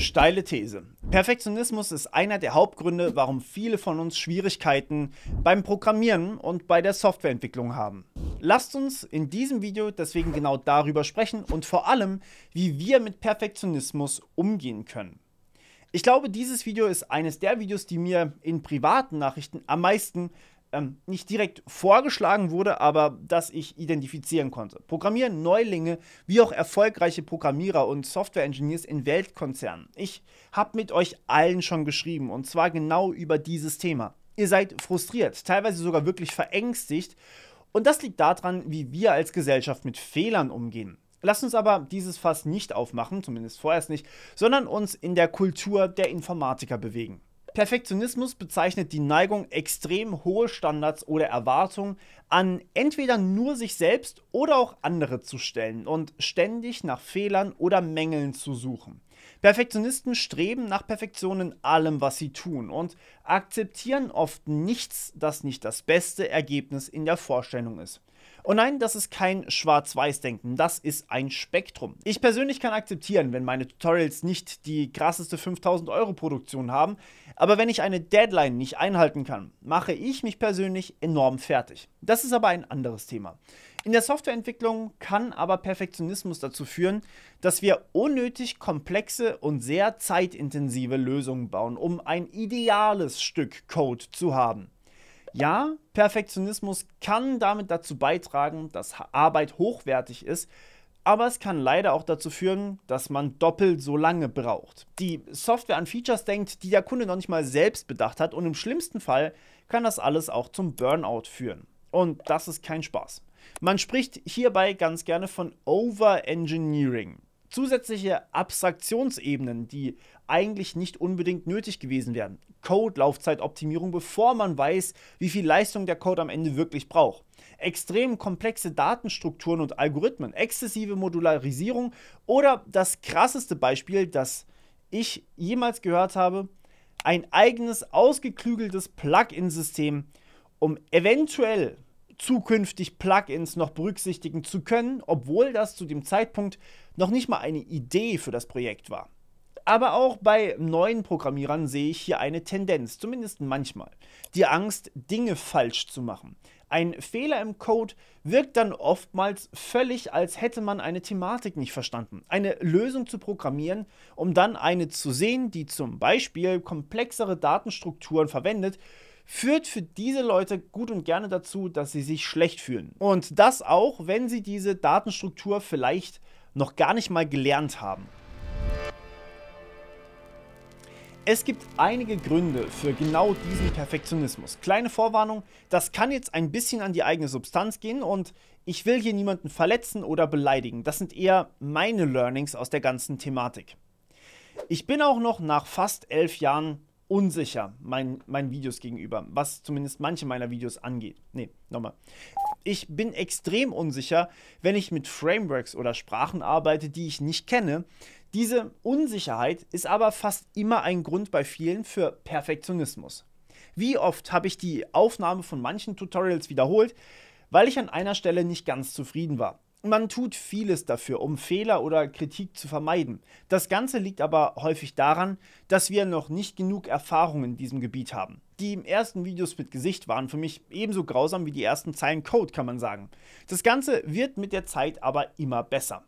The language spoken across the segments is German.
Steile These. Perfektionismus ist einer der Hauptgründe, warum viele von uns Schwierigkeiten beim Programmieren und bei der Softwareentwicklung haben. Lasst uns in diesem Video deswegen genau darüber sprechen und vor allem, wie wir mit Perfektionismus umgehen können. Ich glaube, dieses Video ist eines der Videos, die mir in privaten Nachrichten am meisten ähm, nicht direkt vorgeschlagen wurde, aber das ich identifizieren konnte. Programmieren Neulinge wie auch erfolgreiche Programmierer und Software-Engineers in Weltkonzernen. Ich habe mit euch allen schon geschrieben und zwar genau über dieses Thema. Ihr seid frustriert, teilweise sogar wirklich verängstigt und das liegt daran, wie wir als Gesellschaft mit Fehlern umgehen. Lasst uns aber dieses Fass nicht aufmachen, zumindest vorerst nicht, sondern uns in der Kultur der Informatiker bewegen. Perfektionismus bezeichnet die Neigung, extrem hohe Standards oder Erwartungen an entweder nur sich selbst oder auch andere zu stellen und ständig nach Fehlern oder Mängeln zu suchen. Perfektionisten streben nach Perfektion in allem, was sie tun und akzeptieren oft nichts, das nicht das beste Ergebnis in der Vorstellung ist. Und oh nein, das ist kein Schwarz-Weiß-Denken, das ist ein Spektrum. Ich persönlich kann akzeptieren, wenn meine Tutorials nicht die krasseste 5000 Euro Produktion haben, aber wenn ich eine Deadline nicht einhalten kann, mache ich mich persönlich enorm fertig. Das ist aber ein anderes Thema. In der Softwareentwicklung kann aber Perfektionismus dazu führen, dass wir unnötig komplexe und sehr zeitintensive Lösungen bauen, um ein ideales Stück Code zu haben. Ja, Perfektionismus kann damit dazu beitragen, dass Arbeit hochwertig ist, aber es kann leider auch dazu führen, dass man doppelt so lange braucht. Die Software an Features denkt, die der Kunde noch nicht mal selbst bedacht hat und im schlimmsten Fall kann das alles auch zum Burnout führen. Und das ist kein Spaß. Man spricht hierbei ganz gerne von Overengineering zusätzliche Abstraktionsebenen, die eigentlich nicht unbedingt nötig gewesen wären. Code-Laufzeitoptimierung, bevor man weiß, wie viel Leistung der Code am Ende wirklich braucht. Extrem komplexe Datenstrukturen und Algorithmen, exzessive Modularisierung oder das krasseste Beispiel, das ich jemals gehört habe, ein eigenes ausgeklügeltes Plugin-System, um eventuell zukünftig Plugins noch berücksichtigen zu können, obwohl das zu dem Zeitpunkt noch nicht mal eine Idee für das Projekt war. Aber auch bei neuen Programmierern sehe ich hier eine Tendenz, zumindest manchmal. Die Angst, Dinge falsch zu machen. Ein Fehler im Code wirkt dann oftmals völlig, als hätte man eine Thematik nicht verstanden. Eine Lösung zu programmieren, um dann eine zu sehen, die zum Beispiel komplexere Datenstrukturen verwendet, führt für diese Leute gut und gerne dazu, dass sie sich schlecht fühlen. Und das auch, wenn sie diese Datenstruktur vielleicht noch gar nicht mal gelernt haben. Es gibt einige Gründe für genau diesen Perfektionismus. Kleine Vorwarnung, das kann jetzt ein bisschen an die eigene Substanz gehen und ich will hier niemanden verletzen oder beleidigen. Das sind eher meine Learnings aus der ganzen Thematik. Ich bin auch noch nach fast elf Jahren unsicher mein, meinen Videos gegenüber, was zumindest manche meiner Videos angeht. Ne, nochmal. Ich bin extrem unsicher, wenn ich mit Frameworks oder Sprachen arbeite, die ich nicht kenne. Diese Unsicherheit ist aber fast immer ein Grund bei vielen für Perfektionismus. Wie oft habe ich die Aufnahme von manchen Tutorials wiederholt, weil ich an einer Stelle nicht ganz zufrieden war. Man tut vieles dafür, um Fehler oder Kritik zu vermeiden. Das Ganze liegt aber häufig daran, dass wir noch nicht genug Erfahrung in diesem Gebiet haben. Die ersten Videos mit Gesicht waren für mich ebenso grausam wie die ersten Zeilen Code, kann man sagen. Das Ganze wird mit der Zeit aber immer besser.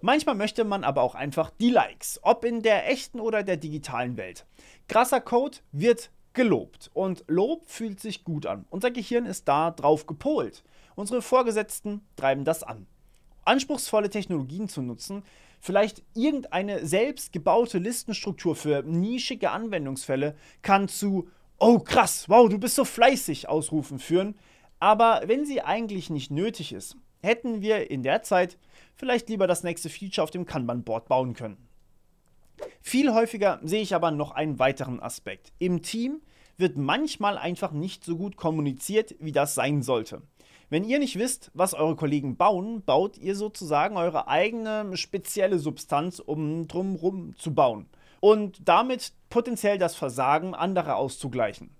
Manchmal möchte man aber auch einfach die Likes, ob in der echten oder der digitalen Welt. Krasser Code wird gelobt und Lob fühlt sich gut an. Unser Gehirn ist da drauf gepolt. Unsere Vorgesetzten treiben das an anspruchsvolle Technologien zu nutzen, vielleicht irgendeine selbst gebaute Listenstruktur für nischige Anwendungsfälle kann zu Oh krass, wow, du bist so fleißig ausrufen führen, aber wenn sie eigentlich nicht nötig ist, hätten wir in der Zeit vielleicht lieber das nächste Feature auf dem Kanban-Board bauen können. Viel häufiger sehe ich aber noch einen weiteren Aspekt. Im Team wird manchmal einfach nicht so gut kommuniziert, wie das sein sollte. Wenn ihr nicht wisst, was eure Kollegen bauen, baut ihr sozusagen eure eigene spezielle Substanz, um drumherum zu bauen und damit potenziell das Versagen anderer auszugleichen.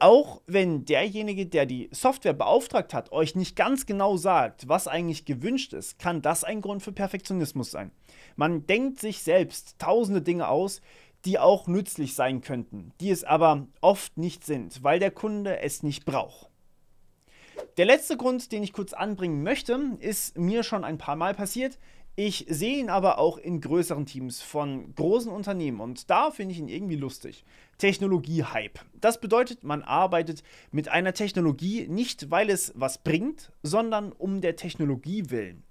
Auch wenn derjenige, der die Software beauftragt hat, euch nicht ganz genau sagt, was eigentlich gewünscht ist, kann das ein Grund für Perfektionismus sein. Man denkt sich selbst tausende Dinge aus, die auch nützlich sein könnten, die es aber oft nicht sind, weil der Kunde es nicht braucht. Der letzte Grund, den ich kurz anbringen möchte, ist mir schon ein paar Mal passiert. Ich sehe ihn aber auch in größeren Teams von großen Unternehmen und da finde ich ihn irgendwie lustig. Technologie-Hype. Das bedeutet, man arbeitet mit einer Technologie nicht, weil es was bringt, sondern um der Technologie willen.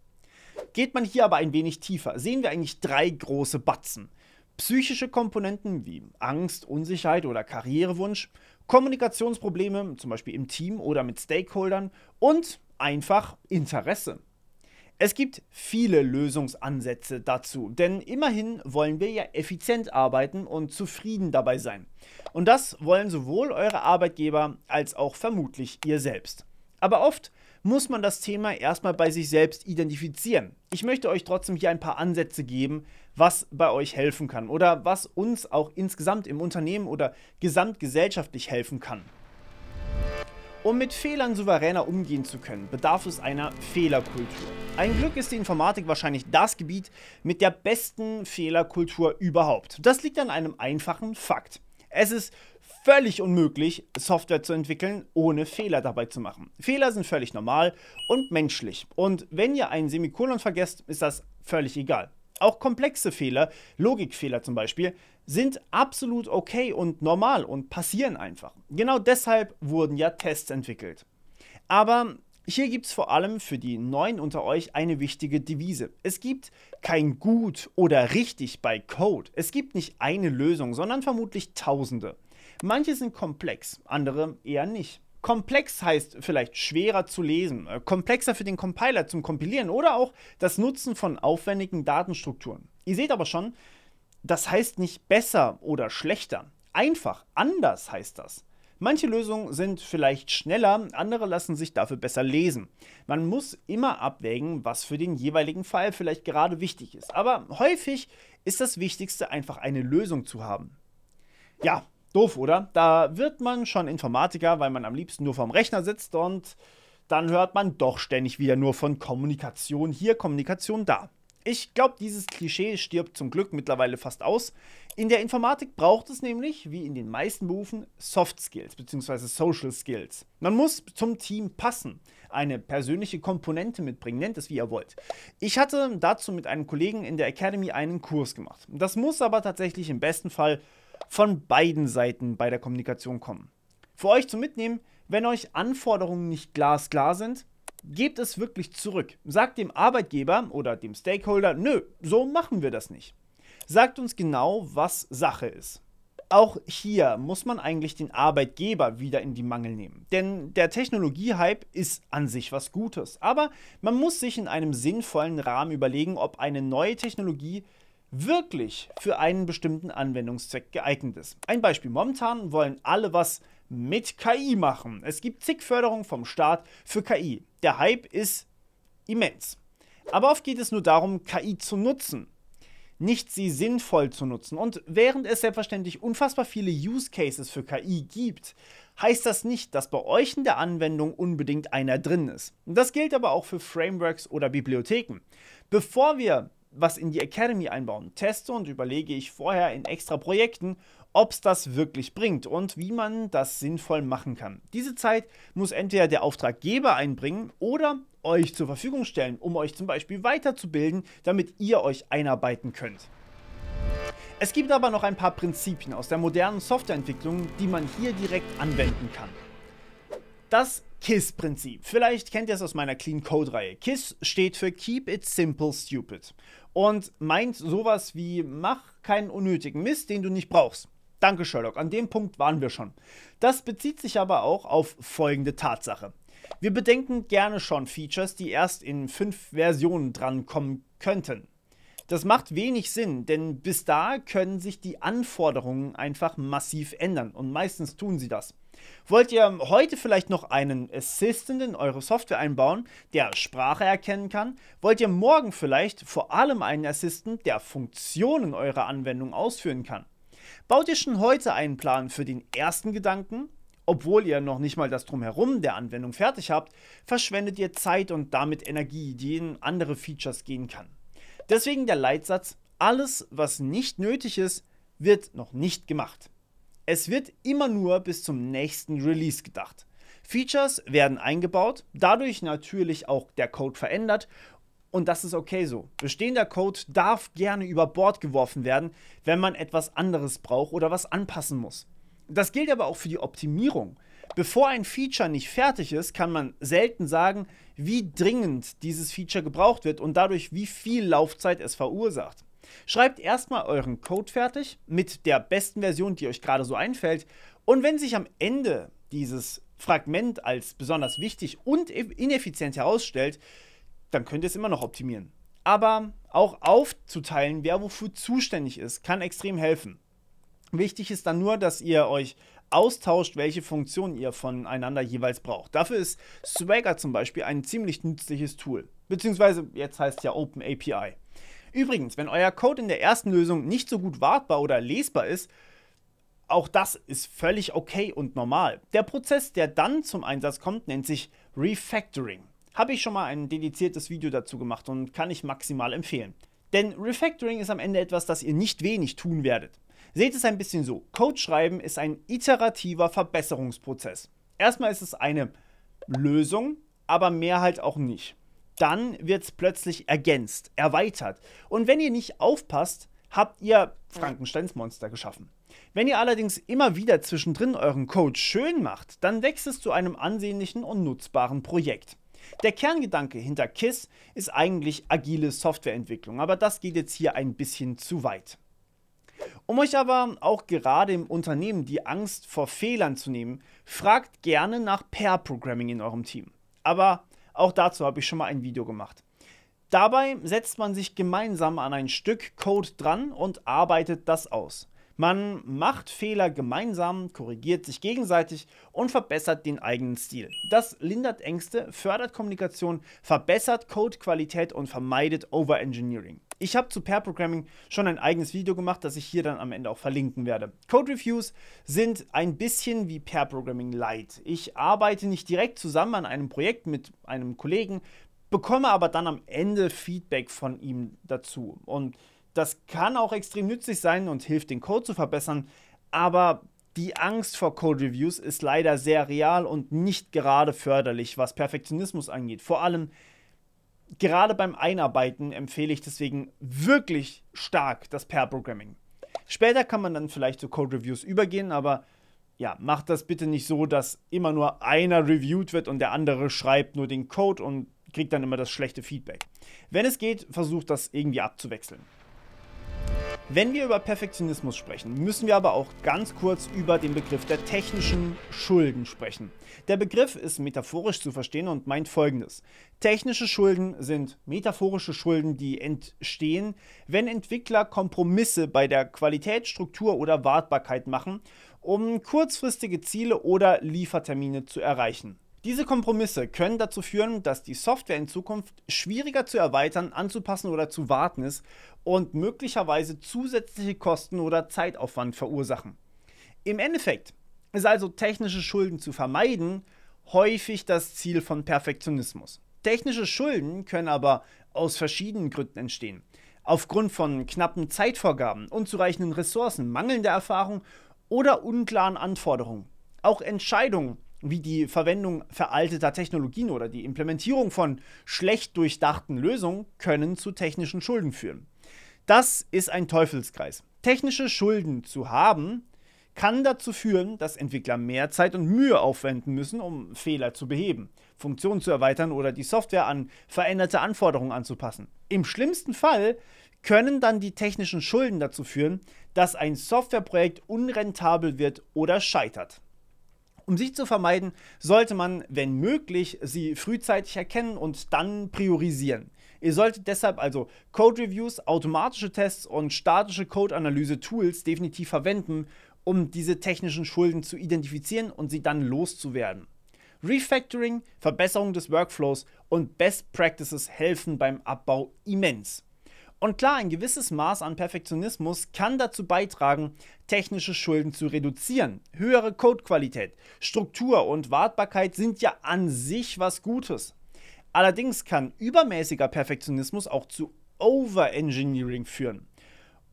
Geht man hier aber ein wenig tiefer, sehen wir eigentlich drei große Batzen. Psychische Komponenten wie Angst, Unsicherheit oder Karrierewunsch, Kommunikationsprobleme, zum Beispiel im Team oder mit Stakeholdern und einfach Interesse. Es gibt viele Lösungsansätze dazu, denn immerhin wollen wir ja effizient arbeiten und zufrieden dabei sein. Und das wollen sowohl eure Arbeitgeber als auch vermutlich ihr selbst. Aber oft muss man das Thema erstmal bei sich selbst identifizieren. Ich möchte euch trotzdem hier ein paar Ansätze geben, was bei euch helfen kann oder was uns auch insgesamt im Unternehmen oder gesamtgesellschaftlich helfen kann. Um mit Fehlern souveräner umgehen zu können, bedarf es einer Fehlerkultur. Ein Glück ist die Informatik wahrscheinlich das Gebiet mit der besten Fehlerkultur überhaupt. Das liegt an einem einfachen Fakt. Es ist völlig unmöglich, Software zu entwickeln, ohne Fehler dabei zu machen. Fehler sind völlig normal und menschlich. Und wenn ihr einen Semikolon vergesst, ist das völlig egal. Auch komplexe Fehler, Logikfehler zum Beispiel, sind absolut okay und normal und passieren einfach. Genau deshalb wurden ja Tests entwickelt. Aber hier gibt es vor allem für die Neuen unter euch eine wichtige Devise. Es gibt kein Gut oder richtig bei Code. Es gibt nicht eine Lösung, sondern vermutlich Tausende. Manche sind komplex, andere eher nicht. Komplex heißt vielleicht schwerer zu lesen, äh, komplexer für den Compiler zum Kompilieren oder auch das Nutzen von aufwendigen Datenstrukturen. Ihr seht aber schon, das heißt nicht besser oder schlechter. Einfach, anders heißt das. Manche Lösungen sind vielleicht schneller, andere lassen sich dafür besser lesen. Man muss immer abwägen, was für den jeweiligen Fall vielleicht gerade wichtig ist. Aber häufig ist das Wichtigste einfach eine Lösung zu haben. Ja, Doof, oder? Da wird man schon Informatiker, weil man am liebsten nur vorm Rechner sitzt und dann hört man doch ständig wieder nur von Kommunikation hier, Kommunikation da. Ich glaube, dieses Klischee stirbt zum Glück mittlerweile fast aus. In der Informatik braucht es nämlich, wie in den meisten Berufen, Soft Skills bzw. Social Skills. Man muss zum Team passen, eine persönliche Komponente mitbringen, nennt es wie ihr wollt. Ich hatte dazu mit einem Kollegen in der Academy einen Kurs gemacht. Das muss aber tatsächlich im besten Fall von beiden Seiten bei der Kommunikation kommen. Für euch zum Mitnehmen, wenn euch Anforderungen nicht glasklar sind, gebt es wirklich zurück. Sagt dem Arbeitgeber oder dem Stakeholder, nö, so machen wir das nicht. Sagt uns genau, was Sache ist. Auch hier muss man eigentlich den Arbeitgeber wieder in die Mangel nehmen. Denn der Technologiehype ist an sich was Gutes. Aber man muss sich in einem sinnvollen Rahmen überlegen, ob eine neue Technologie wirklich für einen bestimmten Anwendungszweck geeignet ist. Ein Beispiel, momentan wollen alle was mit KI machen. Es gibt zig Förderungen vom Staat für KI. Der Hype ist immens. Aber oft geht es nur darum, KI zu nutzen, nicht sie sinnvoll zu nutzen. Und während es selbstverständlich unfassbar viele Use Cases für KI gibt, heißt das nicht, dass bei euch in der Anwendung unbedingt einer drin ist. Das gilt aber auch für Frameworks oder Bibliotheken. Bevor wir was in die Academy einbauen, teste und überlege ich vorher in extra Projekten, ob es das wirklich bringt und wie man das sinnvoll machen kann. Diese Zeit muss entweder der Auftraggeber einbringen oder euch zur Verfügung stellen, um euch zum Beispiel weiterzubilden, damit ihr euch einarbeiten könnt. Es gibt aber noch ein paar Prinzipien aus der modernen Softwareentwicklung, die man hier direkt anwenden kann. Das KISS-Prinzip. Vielleicht kennt ihr es aus meiner Clean Code-Reihe. KISS steht für Keep It Simple Stupid und meint sowas wie mach keinen unnötigen Mist, den du nicht brauchst. Danke, Sherlock. An dem Punkt waren wir schon. Das bezieht sich aber auch auf folgende Tatsache. Wir bedenken gerne schon Features, die erst in fünf Versionen drankommen könnten. Das macht wenig Sinn, denn bis da können sich die Anforderungen einfach massiv ändern und meistens tun sie das. Wollt ihr heute vielleicht noch einen Assistant in eure Software einbauen, der Sprache erkennen kann? Wollt ihr morgen vielleicht vor allem einen Assistant, der Funktionen eurer Anwendung ausführen kann? Baut ihr schon heute einen Plan für den ersten Gedanken? Obwohl ihr noch nicht mal das Drumherum der Anwendung fertig habt, verschwendet ihr Zeit und damit Energie, die in andere Features gehen kann. Deswegen der Leitsatz, alles, was nicht nötig ist, wird noch nicht gemacht. Es wird immer nur bis zum nächsten Release gedacht. Features werden eingebaut, dadurch natürlich auch der Code verändert und das ist okay so. Bestehender Code darf gerne über Bord geworfen werden, wenn man etwas anderes braucht oder was anpassen muss. Das gilt aber auch für die Optimierung. Bevor ein Feature nicht fertig ist, kann man selten sagen, wie dringend dieses Feature gebraucht wird und dadurch, wie viel Laufzeit es verursacht. Schreibt erstmal euren Code fertig mit der besten Version, die euch gerade so einfällt. Und wenn sich am Ende dieses Fragment als besonders wichtig und ineffizient herausstellt, dann könnt ihr es immer noch optimieren. Aber auch aufzuteilen, wer wofür zuständig ist, kann extrem helfen. Wichtig ist dann nur, dass ihr euch austauscht, welche Funktionen ihr voneinander jeweils braucht. Dafür ist Swagger zum Beispiel ein ziemlich nützliches Tool. Beziehungsweise jetzt heißt es ja OpenAPI. Übrigens, wenn euer Code in der ersten Lösung nicht so gut wartbar oder lesbar ist, auch das ist völlig okay und normal. Der Prozess, der dann zum Einsatz kommt, nennt sich Refactoring. Habe ich schon mal ein dediziertes Video dazu gemacht und kann ich maximal empfehlen. Denn Refactoring ist am Ende etwas, das ihr nicht wenig tun werdet. Seht es ein bisschen so. Code schreiben ist ein iterativer Verbesserungsprozess. Erstmal ist es eine Lösung, aber mehr halt auch nicht. Dann wird es plötzlich ergänzt, erweitert. Und wenn ihr nicht aufpasst, habt ihr Frankensteins Monster geschaffen. Wenn ihr allerdings immer wieder zwischendrin euren Code schön macht, dann wächst es zu einem ansehnlichen und nutzbaren Projekt. Der Kerngedanke hinter KISS ist eigentlich agile Softwareentwicklung, aber das geht jetzt hier ein bisschen zu weit. Um euch aber auch gerade im Unternehmen die Angst vor Fehlern zu nehmen, fragt gerne nach Pair-Programming in eurem Team. Aber auch dazu habe ich schon mal ein Video gemacht. Dabei setzt man sich gemeinsam an ein Stück Code dran und arbeitet das aus. Man macht Fehler gemeinsam, korrigiert sich gegenseitig und verbessert den eigenen Stil. Das lindert Ängste, fördert Kommunikation, verbessert Codequalität und vermeidet Overengineering. Ich habe zu Pair Programming schon ein eigenes Video gemacht, das ich hier dann am Ende auch verlinken werde. Code Reviews sind ein bisschen wie Pair Programming Light. Ich arbeite nicht direkt zusammen an einem Projekt mit einem Kollegen, bekomme aber dann am Ende Feedback von ihm dazu. Und das kann auch extrem nützlich sein und hilft, den Code zu verbessern, aber die Angst vor Code-Reviews ist leider sehr real und nicht gerade förderlich, was Perfektionismus angeht. Vor allem gerade beim Einarbeiten empfehle ich deswegen wirklich stark das Pair-Programming. Später kann man dann vielleicht zu Code-Reviews übergehen, aber ja, macht das bitte nicht so, dass immer nur einer reviewed wird und der andere schreibt nur den Code und kriegt dann immer das schlechte Feedback. Wenn es geht, versucht das irgendwie abzuwechseln. Wenn wir über Perfektionismus sprechen, müssen wir aber auch ganz kurz über den Begriff der technischen Schulden sprechen. Der Begriff ist metaphorisch zu verstehen und meint folgendes. Technische Schulden sind metaphorische Schulden, die entstehen, wenn Entwickler Kompromisse bei der Qualität, Struktur oder Wartbarkeit machen, um kurzfristige Ziele oder Liefertermine zu erreichen. Diese Kompromisse können dazu führen, dass die Software in Zukunft schwieriger zu erweitern, anzupassen oder zu warten ist und möglicherweise zusätzliche Kosten oder Zeitaufwand verursachen. Im Endeffekt ist also technische Schulden zu vermeiden häufig das Ziel von Perfektionismus. Technische Schulden können aber aus verschiedenen Gründen entstehen. Aufgrund von knappen Zeitvorgaben, unzureichenden Ressourcen, mangelnder Erfahrung oder unklaren Anforderungen. Auch Entscheidungen wie die Verwendung veralteter Technologien oder die Implementierung von schlecht durchdachten Lösungen können zu technischen Schulden führen. Das ist ein Teufelskreis. Technische Schulden zu haben, kann dazu führen, dass Entwickler mehr Zeit und Mühe aufwenden müssen, um Fehler zu beheben, Funktionen zu erweitern oder die Software an veränderte Anforderungen anzupassen. Im schlimmsten Fall können dann die technischen Schulden dazu führen, dass ein Softwareprojekt unrentabel wird oder scheitert. Um sie zu vermeiden, sollte man, wenn möglich, sie frühzeitig erkennen und dann priorisieren. Ihr solltet deshalb also Code-Reviews, automatische Tests und statische Code-Analyse-Tools definitiv verwenden, um diese technischen Schulden zu identifizieren und sie dann loszuwerden. Refactoring, Verbesserung des Workflows und Best Practices helfen beim Abbau immens. Und klar, ein gewisses Maß an Perfektionismus kann dazu beitragen, technische Schulden zu reduzieren. Höhere Codequalität, Struktur und Wartbarkeit sind ja an sich was Gutes. Allerdings kann übermäßiger Perfektionismus auch zu Overengineering führen.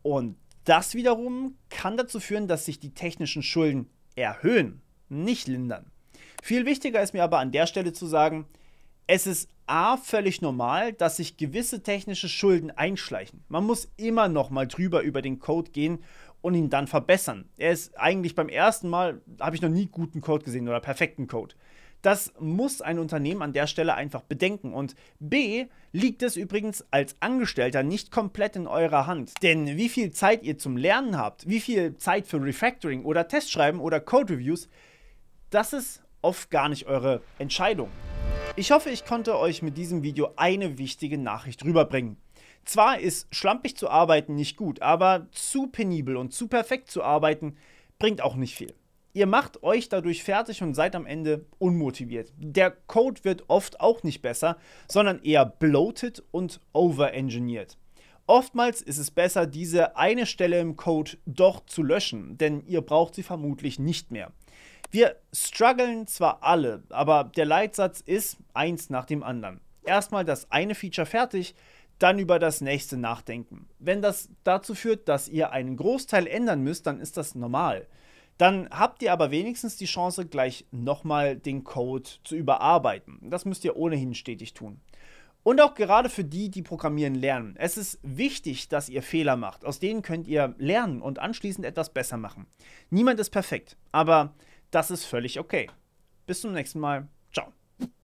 Und das wiederum kann dazu führen, dass sich die technischen Schulden erhöhen, nicht lindern. Viel wichtiger ist mir aber an der Stelle zu sagen, es ist A, völlig normal, dass sich gewisse technische Schulden einschleichen. Man muss immer noch mal drüber über den Code gehen und ihn dann verbessern. Er ist eigentlich beim ersten Mal, habe ich noch nie guten Code gesehen oder perfekten Code. Das muss ein Unternehmen an der Stelle einfach bedenken. Und B, liegt es übrigens als Angestellter nicht komplett in eurer Hand. Denn wie viel Zeit ihr zum Lernen habt, wie viel Zeit für Refactoring oder Testschreiben oder Code Reviews, das ist oft gar nicht eure Entscheidung. Ich hoffe, ich konnte euch mit diesem Video eine wichtige Nachricht rüberbringen. Zwar ist schlampig zu arbeiten nicht gut, aber zu penibel und zu perfekt zu arbeiten bringt auch nicht viel. Ihr macht euch dadurch fertig und seid am Ende unmotiviert. Der Code wird oft auch nicht besser, sondern eher bloated und overengineert. Oftmals ist es besser, diese eine Stelle im Code doch zu löschen, denn ihr braucht sie vermutlich nicht mehr. Wir strugglen zwar alle, aber der Leitsatz ist eins nach dem anderen. Erstmal das eine Feature fertig, dann über das nächste nachdenken. Wenn das dazu führt, dass ihr einen Großteil ändern müsst, dann ist das normal. Dann habt ihr aber wenigstens die Chance, gleich nochmal den Code zu überarbeiten. Das müsst ihr ohnehin stetig tun. Und auch gerade für die, die programmieren lernen. Es ist wichtig, dass ihr Fehler macht. Aus denen könnt ihr lernen und anschließend etwas besser machen. Niemand ist perfekt, aber das ist völlig okay. Bis zum nächsten Mal.